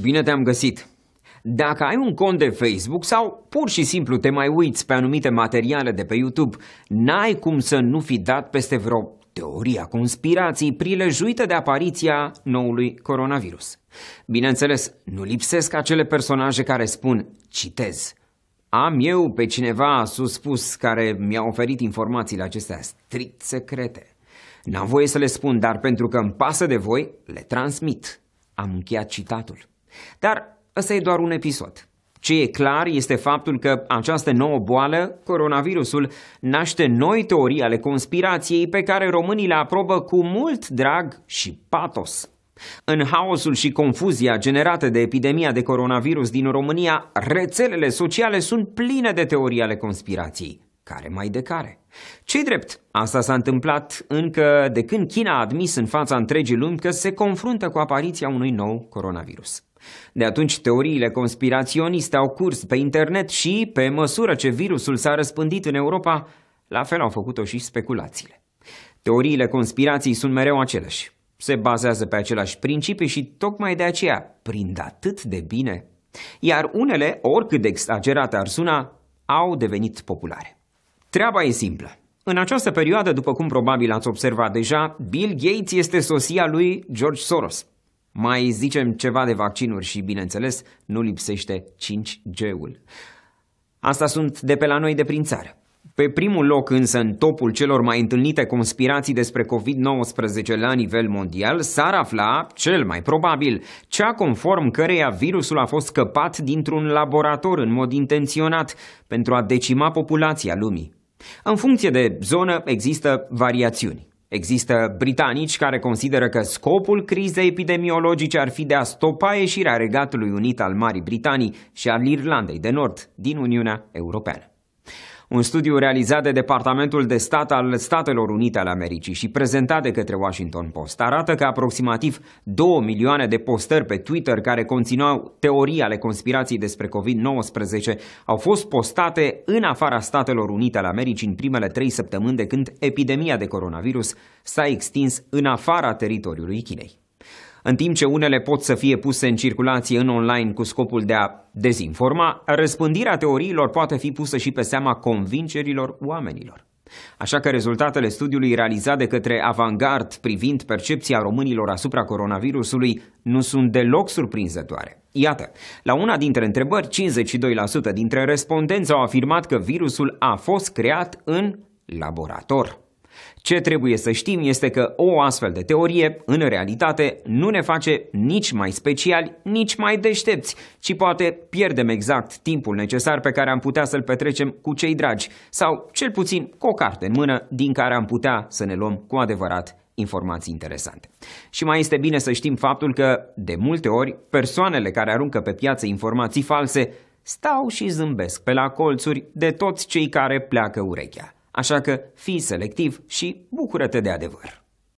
Bine te-am găsit! Dacă ai un cont de Facebook sau pur și simplu te mai uiți pe anumite materiale de pe YouTube, n-ai cum să nu fi dat peste vreo teoria conspirației prilejuită de apariția noului coronavirus. Bineînțeles, nu lipsesc acele personaje care spun, citez, am eu pe cineva suspus care mi-a oferit informațiile acestea strict secrete. N-am voie să le spun, dar pentru că îmi pasă de voi, le transmit. Am încheiat citatul. Dar ăsta e doar un episod. Ce e clar este faptul că această nouă boală, coronavirusul, naște noi teorii ale conspirației pe care românii le aprobă cu mult drag și patos. În haosul și confuzia generată de epidemia de coronavirus din România, rețelele sociale sunt pline de teorii ale conspirației, care mai de care. ce drept, asta s-a întâmplat încă de când China a admis în fața întregii lumi că se confruntă cu apariția unui nou coronavirus. De atunci, teoriile conspiraționiste au curs pe internet și, pe măsură ce virusul s-a răspândit în Europa, la fel au făcut-o și speculațiile. Teoriile conspirației sunt mereu aceleași. Se bazează pe același principii și tocmai de aceea prind atât de bine. Iar unele, oricât de exagerate ar suna, au devenit populare. Treaba e simplă. În această perioadă, după cum probabil ați observat deja, Bill Gates este soția lui George Soros. Mai zicem ceva de vaccinuri și, bineînțeles, nu lipsește 5G-ul. Asta sunt de pe la noi de prin țară. Pe primul loc însă în topul celor mai întâlnite conspirații despre COVID-19 la nivel mondial s-ar afla, cel mai probabil, cea conform căreia virusul a fost scăpat dintr-un laborator în mod intenționat pentru a decima populația lumii. În funcție de zonă există variațiuni. Există britanici care consideră că scopul crizei epidemiologice ar fi de a stopa ieșirea Regatului Unit al Marii Britanii și al Irlandei de Nord din Uniunea Europeană. Un studiu realizat de Departamentul de Stat al Statelor Unite ale Americii și prezentat de către Washington Post arată că aproximativ 2 milioane de postări pe Twitter care conțineau teorii ale conspirației despre COVID-19 au fost postate în afara Statelor Unite ale Americii în primele trei săptămâni de când epidemia de coronavirus s-a extins în afara teritoriului Chinei. În timp ce unele pot să fie puse în circulație în online cu scopul de a dezinforma, răspândirea teoriilor poate fi pusă și pe seama convingerilor oamenilor. Așa că rezultatele studiului realizat de către Avangard privind percepția românilor asupra coronavirusului nu sunt deloc surprinzătoare. Iată, la una dintre întrebări, 52% dintre respondenți au afirmat că virusul a fost creat în laborator. Ce trebuie să știm este că o astfel de teorie, în realitate, nu ne face nici mai speciali, nici mai deștepți, ci poate pierdem exact timpul necesar pe care am putea să-l petrecem cu cei dragi, sau cel puțin cu o carte în mână din care am putea să ne luăm cu adevărat informații interesante. Și mai este bine să știm faptul că, de multe ori, persoanele care aruncă pe piață informații false stau și zâmbesc pe la colțuri de toți cei care pleacă urechea. Așa că fii selectiv și bucură-te de adevăr.